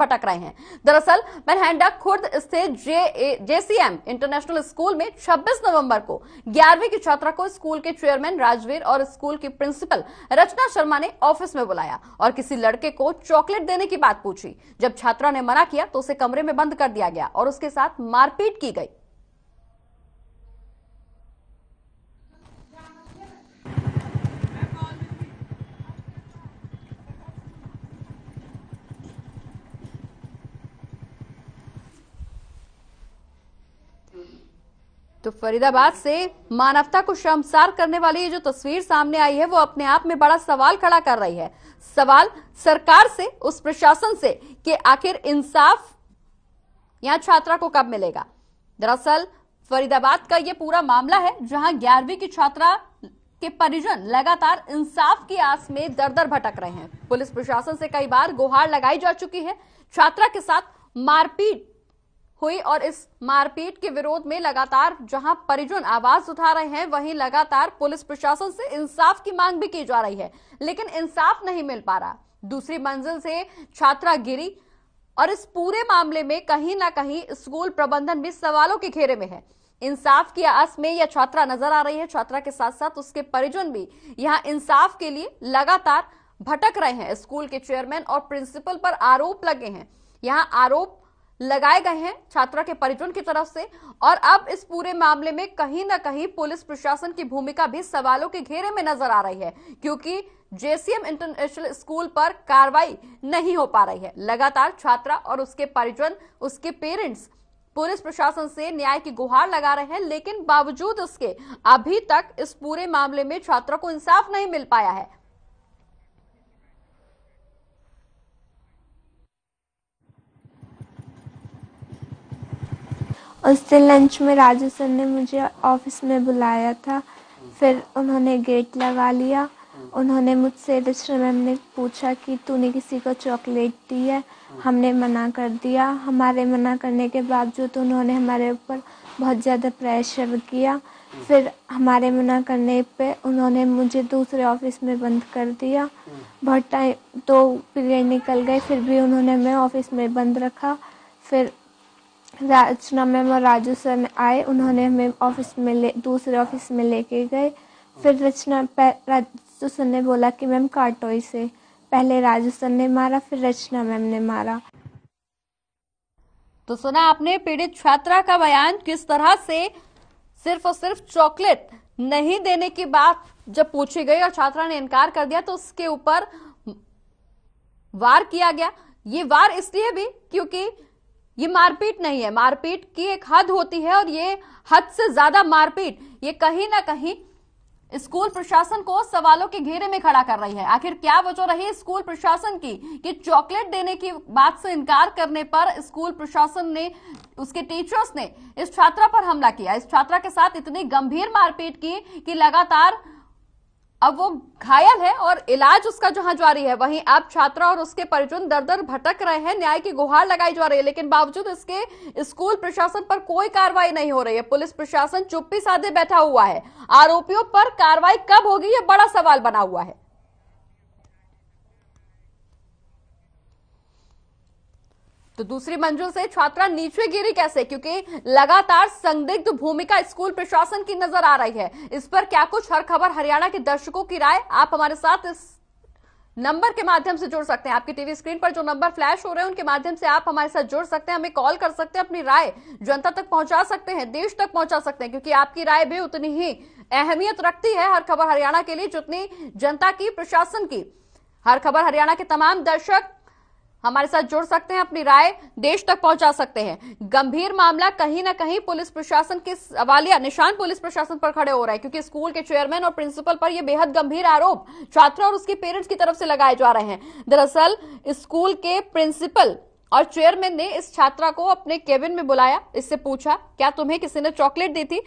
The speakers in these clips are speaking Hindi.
भटक रहे हैं दरअसल मैनहैंडा खुर्द स्थित जे जेसीएम इंटरनेशनल स्कूल में 26 नवंबर को ग्यारहवीं की छात्रा को स्कूल के चेयरमैन राजवीर और स्कूल की प्रिंसिपल रचना शर्मा ने ऑफिस में बुलाया और किसी लड़के को चॉकलेट देने की बात पूछी जब छात्रा ने मना किया तो उसे कमरे में बंद कर दिया गया और उसके साथ मारपीट की गई तो फरीदाबाद से मानवता को शर्मसार करने वाली ये जो तस्वीर सामने आई है वो अपने आप में बड़ा सवाल खड़ा कर रही है सवाल सरकार से उस प्रशासन से कि आखिर इंसाफ यहां छात्रा को कब मिलेगा दरअसल फरीदाबाद का ये पूरा मामला है जहां ग्यारहवीं की छात्रा के परिजन लगातार इंसाफ की आस में दर दर भटक रहे हैं पुलिस प्रशासन से कई बार गुहार लगाई जा चुकी है छात्रा के साथ मारपीट हुई और इस मारपीट के विरोध में लगातार जहां परिजन आवाज उठा रहे हैं वहीं लगातार पुलिस प्रशासन से इंसाफ की मांग भी की जा रही है लेकिन इंसाफ नहीं मिल पा रहा दूसरी मंजिल से छात्रा गिरी और इस पूरे मामले में कहीं ना कहीं स्कूल प्रबंधन भी सवालों के घेरे में है इंसाफ की आस में यह छात्रा नजर आ रही है छात्रा के साथ साथ उसके परिजन भी यहाँ इंसाफ के लिए लगातार भटक रहे हैं स्कूल के चेयरमैन और प्रिंसिपल पर आरोप लगे हैं यहाँ आरोप लगाए गए हैं छात्रा के परिजन की तरफ से और अब इस पूरे मामले में कहीं ना कहीं पुलिस प्रशासन की भूमिका भी सवालों के घेरे में नजर आ रही है क्योंकि जेसीएम इंटरनेशनल स्कूल पर कार्रवाई नहीं हो पा रही है लगातार छात्रा और उसके परिजन उसके पेरेंट्स पुलिस प्रशासन से न्याय की गुहार लगा रहे हैं लेकिन बावजूद उसके अभी तक इस पूरे मामले में छात्रा को इंसाफ नहीं मिल पाया है उससे लंच में राजू सर ने मुझे ऑफिस में बुलाया था फिर उन्होंने गेट लगा लिया उन्होंने मुझसे रिश्ते मैम ने पूछा कि तूने किसी को चॉकलेट दी है हमने मना कर दिया हमारे मना करने के बावजूद उन्होंने हमारे ऊपर बहुत ज़्यादा प्रेशर किया फिर हमारे मना करने पे उन्होंने मुझे दूसरे ऑफिस में बंद कर दिया बहुत टाइम दो तो पीरियड निकल गए फिर भी उन्होंने मैं ऑफिस में बंद रखा फिर रचना मैम और राजू सर आए उन्होंने हमें ऑफिस में ले दूसरे ऑफिस में लेके गए फिर रचना राजू सर ने बोला कि मैम काटोई से पहले राजू सर ने मारा फिर रचना मैम ने मारा तो सुना आपने पीड़ित छात्रा का बयान किस तरह से सिर्फ और सिर्फ चॉकलेट नहीं देने की बात जब पूछी गई और छात्रा ने इनकार कर दिया तो उसके ऊपर वार किया गया ये वार इसलिए भी क्योंकि ये मारपीट नहीं है मारपीट की एक हद होती है और ये हद से ज्यादा मारपीट ये कहीं ना कहीं स्कूल प्रशासन को सवालों के घेरे में खड़ा कर रही है आखिर क्या वजह रही स्कूल प्रशासन की कि चॉकलेट देने की बात से इनकार करने पर स्कूल प्रशासन ने उसके टीचर्स ने इस छात्रा पर हमला किया इस छात्रा के साथ इतनी गंभीर मारपीट की कि लगातार अब वो घायल है और इलाज उसका जहां जारी है वहीं अब छात्रा और उसके परिजन दर दर भटक रहे हैं न्याय की गुहार लगाई जा रही है लेकिन बावजूद इसके स्कूल प्रशासन पर कोई कार्रवाई नहीं हो रही है पुलिस प्रशासन चुप्पी साधे बैठा हुआ है आरोपियों पर कार्रवाई कब होगी ये बड़ा सवाल बना हुआ है तो दूसरी मंजिल से छात्रा नीचे गिरी कैसे क्योंकि लगातार संदिग्ध भूमिका स्कूल प्रशासन की नजर आ रही है इस पर क्या कुछ हर खबर हरियाणा के दर्शकों की राय आप हमारे साथ इस नंबर के माध्यम से जुड़ सकते हैं आपकी टीवी स्क्रीन पर जो नंबर फ्लैश हो रहे हैं उनके माध्यम से आप हमारे साथ जुड़ सकते हैं हमें कॉल कर सकते हैं अपनी राय जनता तक पहुंचा सकते हैं देश तक पहुंचा सकते हैं क्योंकि आपकी राय भी उतनी ही अहमियत रखती है हर खबर हरियाणा के लिए जितनी जनता की प्रशासन की हर खबर हरियाणा के तमाम दर्शक हमारे साथ जुड़ सकते हैं अपनी राय देश तक पहुंचा सकते हैं गंभीर मामला कहीं ना कहीं पुलिस प्रशासन के सवालिया निशान पुलिस प्रशासन पर खड़े हो रहे हैं क्योंकि स्कूल के चेयरमैन और प्रिंसिपल पर यह बेहद गंभीर आरोप छात्र और उसके पेरेंट्स की तरफ से लगाए जा रहे हैं दरअसल स्कूल के प्रिंसिपल और चेयरमैन ने इस छात्रा को अपने केबिन में बुलाया इससे पूछा क्या तुम्हें किसी ने चॉकलेट दी थी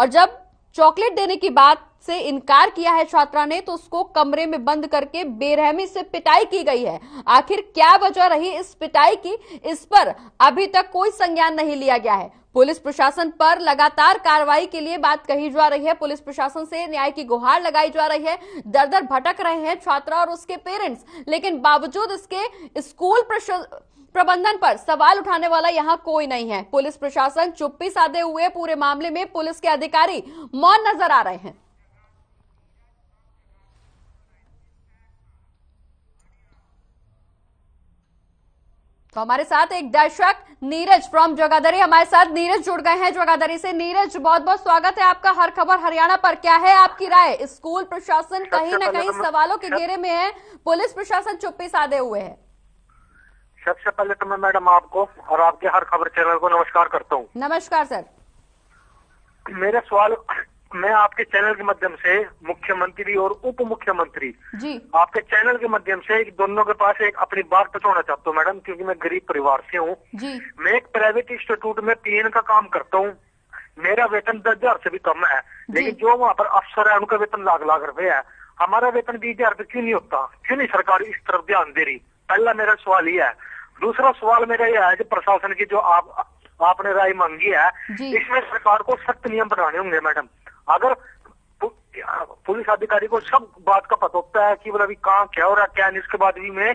और जब चॉकलेट देने की बात से इनकार किया है छात्रा ने तो उसको कमरे में बंद करके बेरहमी से पिटाई की गई है आखिर क्या वजह रही इस पिटाई की इस पर अभी तक कोई संज्ञान नहीं लिया गया है पुलिस प्रशासन पर लगातार कार्रवाई के लिए बात कही जा रही है पुलिस प्रशासन से न्याय की गुहार लगाई जा रही है दर दर भटक रहे हैं छात्रा और उसके पेरेंट्स लेकिन बावजूद इसके स्कूल प्रबंधन पर सवाल उठाने वाला यहाँ कोई नहीं है पुलिस प्रशासन चुप्पी साधे हुए पूरे मामले में पुलिस के अधिकारी मौन नजर आ रहे हैं तो हमारे साथ एक दर्शक नीरज फ्रॉम जगाधरी हमारे साथ नीरज जुड़ गए हैं जोगाधरी से नीरज बहुत बहुत स्वागत है आपका हर खबर हरियाणा पर क्या है आपकी राय स्कूल प्रशासन कहीं न कहीं तो सवालों के घेरे में है पुलिस प्रशासन चुप्पी साधे हुए है सबसे पहले तो मैं मैडम आपको और आपके हर खबर चैनल को नमस्कार करता हूँ नमस्कार सर मेरे सवाल मैं आपके चैनल के माध्यम से मुख्यमंत्री और उप मुख्यमंत्री आपके चैनल के माध्यम से दोनों के पास एक अपनी बात बचाना चाहता हूँ मैडम क्योंकि मैं गरीब परिवार से हूँ मैं एक प्राइवेट इंस्टीट्यूट में पीएन का काम करता हूँ मेरा वेतन दस हजार से भी कम है लेकिन जो वहाँ पर अफसर है उनका वेतन लाख लाख रुपए है हमारा वेतन बीस हजार क्यों नहीं होता क्यों नहीं सरकार इस तरफ ध्यान दे रही पहला मेरा सवाल ये है दूसरा सवाल मेरा यह है कि प्रशासन की जो आप आपने राय मांगी है इसमें सरकार को सख्त नियम बनाने होंगे मैडम अगर पुलिस अधिकारी को सब बात का पता होता है कि मतलब कहाँ क्या हो रहा क्या नहीं उसके बाद भी मैं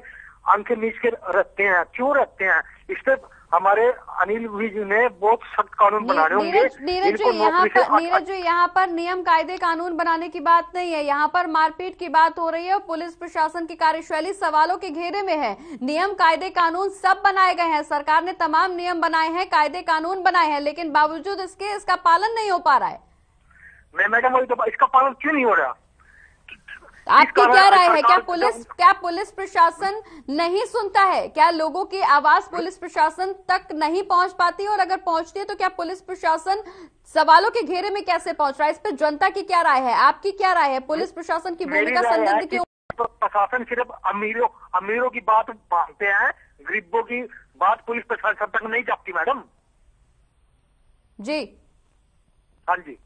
आंखें नीच के रखते हैं क्यों रखते हैं इस पर हमारे अनिल विज ने बहुत सख्त कानून बना रहे होंगे जो यहाँ पर नीरज अच्छा जो यहाँ पर नियम कायदे कानून बनाने की बात नहीं है यहाँ पर मारपीट की बात हो रही है और पुलिस प्रशासन की कार्यशैली सवालों के घेरे में है नियम कायदे कानून सब बनाए गए हैं सरकार ने तमाम नियम बनाए हैं कायदे कानून बनाए हैं लेकिन बावजूद इसके इसका पालन नहीं हो पा रहा है मैं मैडम वही तो इसका पालन क्यों नहीं हो रहा तो आपकी क्या राय है क्या पुलिस तो- क्या पुलिस प्रशासन नहीं सुनता है क्या लोगों की आवाज पुलिस प्रशासन तक नहीं पहुंच पाती और अगर पहुंचती है तो क्या पुलिस प्रशासन सवालों के घेरे में कैसे पहुंच रहा है इस पर जनता की क्या राय है आपकी क्या राय है पुलिस प्रशासन की भूमिका संदिग्ध क्यों तो प्रशासन सिर्फ अमीरों अमीरों की बात मानते हैं गरीबों की बात पुलिस प्रशासन तक नहीं जाती मैडम जी हाँ जी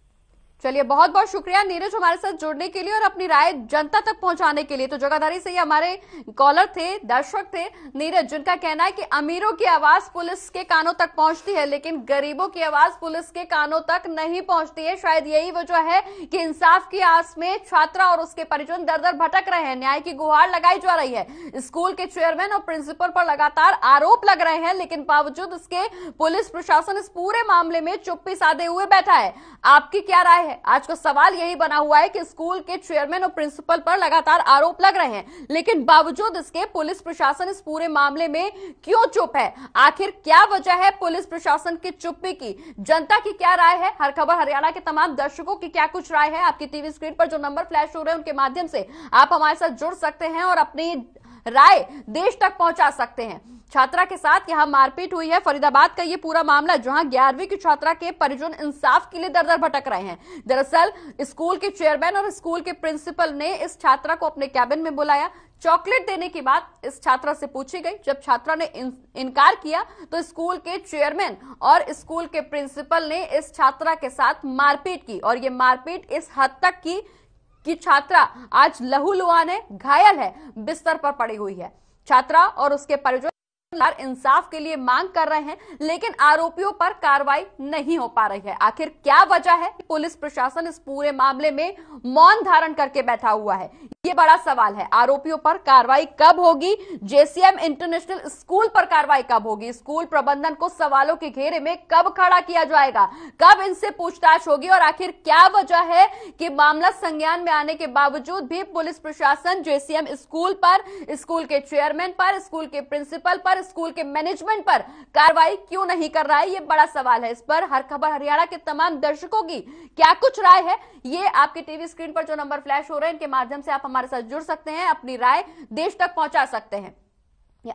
चलिए बहुत बहुत शुक्रिया नीरज हमारे साथ जुड़ने के लिए और अपनी राय जनता तक पहुंचाने के लिए तो जगाधारी से ये हमारे कॉलर थे दर्शक थे नीरज जिनका कहना है कि अमीरों की आवाज पुलिस के कानों तक पहुंचती है लेकिन गरीबों की आवाज पुलिस के कानों तक नहीं पहुंचती है शायद यही वजह है कि इंसाफ की आस में छात्रा और उसके परिजन दर दर भटक रहे हैं न्याय की गुहार लगाई जा रही है स्कूल के चेयरमैन और प्रिंसिपल पर लगातार आरोप लग रहे हैं लेकिन बावजूद इसके पुलिस प्रशासन इस पूरे मामले में चुप्पी साधे हुए बैठा है आपकी क्या राय है है आज का सवाल यही बना हुआ है कि स्कूल के चेयरमैन और प्रिंसिपल पर लगातार आरोप लग रहे हैं लेकिन बावजूद इसके पुलिस प्रशासन इस पूरे मामले में क्यों चुप है आखिर क्या वजह है पुलिस प्रशासन की चुप्पी की जनता की क्या राय है हर खबर हरियाणा के तमाम दर्शकों की क्या कुछ राय है आपकी टीवी स्क्रीन पर जो नंबर फ्लैश हो रहे हैं उनके माध्यम से आप हमारे साथ जुड़ सकते हैं और अपनी राय देश तक पहुंचा सकते हैं छात्रा के साथ यहाँ मारपीट हुई है फरीदाबाद का ये पूरा मामला जहां ग्यारहवीं की छात्रा के परिजन इंसाफ के लिए दर दर भटक रहे हैं दरअसल स्कूल के चेयरमैन और स्कूल के प्रिंसिपल ने इस छात्रा को अपने कैबिन में बुलाया चॉकलेट देने की बात इस छात्रा से पूछी गई जब छात्रा ने इन, इनकार किया तो स्कूल के चेयरमैन और स्कूल के प्रिंसिपल ने इस छात्रा के साथ मारपीट की और ये मारपीट इस हद तक की की छात्रा आज लहूलुहान है घायल है बिस्तर पर पड़ी हुई है छात्रा और उसके परिजन इंसाफ के लिए मांग कर रहे हैं लेकिन आरोपियों पर कार्रवाई नहीं हो पा रही है आखिर क्या वजह है पुलिस प्रशासन इस पूरे मामले में मौन धारण करके बैठा हुआ है ये बड़ा सवाल है आरोपियों पर कार्रवाई कब होगी जेसीएम इंटरनेशनल स्कूल पर कार्रवाई कब होगी स्कूल प्रबंधन को सवालों के घेरे में कब खड़ा किया जाएगा कब इनसे पूछताछ होगी और आखिर क्या वजह है कि मामला संज्ञान में आने के बावजूद भी पुलिस प्रशासन जेसीएम स्कूल पर स्कूल के चेयरमैन पर स्कूल के प्रिंसिपल पर स्कूल के मैनेजमेंट पर कार्रवाई क्यों नहीं कर रहा है ये बड़ा सवाल है इस पर हर खबर हरियाणा के तमाम दर्शकों की क्या कुछ राय है ये आपके टीवी स्क्रीन पर जो नंबर फ्लैश हो रहे हैं इनके माध्यम से आप हमारे साथ जुड़ सकते हैं अपनी राय देश तक पहुंचा सकते हैं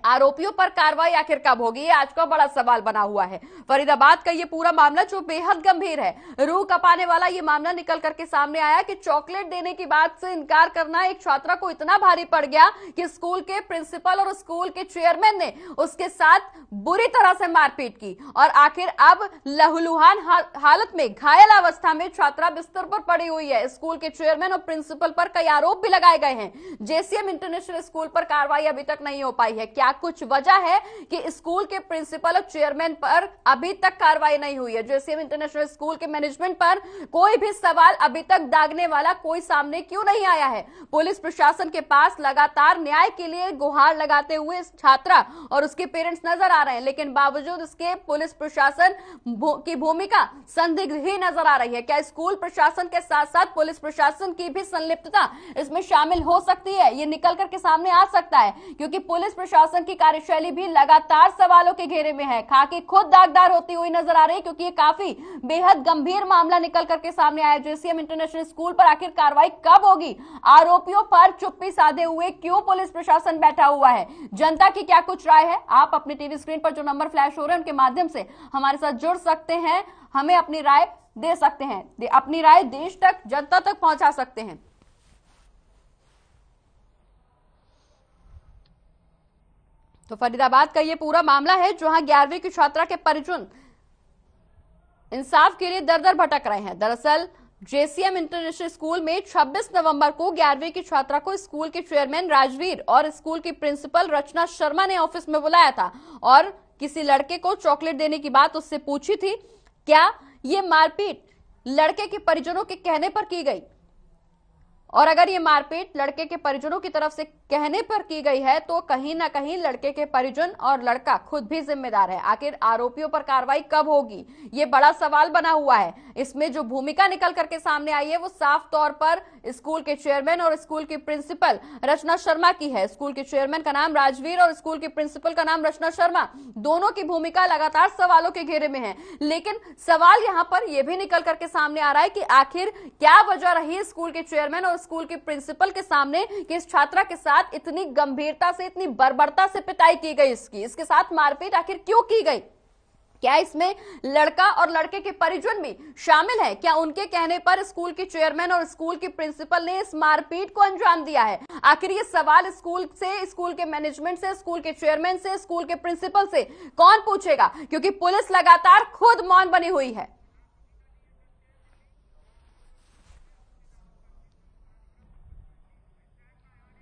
आरोपियों पर कार्रवाई आखिर कब होगी ये आज का बड़ा सवाल बना हुआ है फरीदाबाद का ये पूरा मामला जो बेहद गंभीर है रूह कपाने वाला ये मामला निकल करके सामने आया कि चॉकलेट देने की बात से इनकार करना एक छात्रा को इतना भारी पड़ गया कि स्कूल के प्रिंसिपल और स्कूल के चेयरमैन ने उसके साथ बुरी तरह से मारपीट की और आखिर अब लहूलुहान हालत में घायल अवस्था में छात्रा बिस्तर पर पड़ी हुई है स्कूल के चेयरमैन और प्रिंसिपल पर कई आरोप भी लगाए गए हैं जेसीएम इंटरनेशनल स्कूल पर कार्रवाई अभी तक नहीं हो पाई है क्या कुछ वजह है कि स्कूल के प्रिंसिपल और चेयरमैन पर अभी तक कार्रवाई नहीं हुई है जेसीएम इंटरनेशनल स्कूल के मैनेजमेंट पर कोई भी सवाल अभी तक दागने वाला कोई सामने क्यों नहीं आया है पुलिस प्रशासन के पास लगातार न्याय के लिए गुहार लगाते हुए छात्रा और उसके पेरेंट्स नजर आ रहे हैं लेकिन बावजूद इसके पुलिस प्रशासन की भूमिका संदिग्ध ही नजर आ रही है क्या स्कूल प्रशासन के साथ साथ पुलिस प्रशासन की भी संलिप्तता इसमें शामिल हो सकती है ये निकल करके सामने आ सकता है क्योंकि पुलिस प्रशासन प्रशासन की कार्यशैली भी लगातार सवालों के घेरे में है खाकी खुद दागदार होती हुई नजर आ रही है क्योंकि ये काफी बेहद गंभीर मामला निकल करके सामने आया जेसीएम इंटरनेशनल स्कूल पर आखिर कार्रवाई कब होगी आरोपियों पर चुप्पी साधे हुए क्यों पुलिस प्रशासन बैठा हुआ है जनता की क्या कुछ राय है आप अपने टीवी स्क्रीन पर जो नंबर फ्लैश हो रहे हैं उनके माध्यम से हमारे साथ जुड़ सकते हैं हमें अपनी राय दे सकते हैं अपनी राय देश तक जनता तक पहुंचा सकते हैं तो फरीदाबाद का ये पूरा मामला है जहां ग्यारहवीं की छात्रा के परिजन इंसाफ के लिए दर दर भटक रहे हैं दरअसल जेसीएम इंटरनेशनल स्कूल में 26 नवंबर को ग्यारहवीं की छात्रा को स्कूल के चेयरमैन राजवीर और स्कूल की प्रिंसिपल रचना शर्मा ने ऑफिस में बुलाया था और किसी लड़के को चॉकलेट देने की बात उससे पूछी थी क्या ये मारपीट लड़के के परिजनों के कहने पर की गई और अगर ये मारपीट लड़के के परिजनों की तरफ से कहने पर की गई है तो कहीं ना कहीं लड़के के परिजन और लड़का खुद भी जिम्मेदार है आखिर आरोपियों पर कार्रवाई कब होगी ये बड़ा सवाल बना हुआ है इसमें जो भूमिका निकल करके सामने आई है वो साफ तौर पर स्कूल के चेयरमैन और स्कूल की प्रिंसिपल रचना शर्मा की है स्कूल के चेयरमैन का नाम राजवीर और स्कूल की प्रिंसिपल का नाम रचना शर्मा दोनों की भूमिका लगातार सवालों के घेरे में है लेकिन सवाल यहाँ पर यह भी निकल करके सामने आ रहा है कि आखिर क्या वजह रही स्कूल के चेयरमैन और स्कूल के प्रिंसिपल के सामने कि इस छात्रा के साथ इतनी गंभीरता से इतनी बर्बरता से पिटाई की गई इसकी इसके साथ मारपीट आखिर क्यों की गई क्या इसमें लड़का और लड़के के परिजन भी शामिल है क्या उनके कहने पर स्कूल के चेयरमैन और स्कूल की प्रिंसिपल ने इस मारपीट को अंजाम दिया है आखिर ये सवाल स्कूल से स्कूल के मैनेजमेंट से स्कूल के चेयरमैन से स्कूल के प्रिंसिपल से कौन पूछेगा क्योंकि पुलिस लगातार खुद मौन बनी हुई है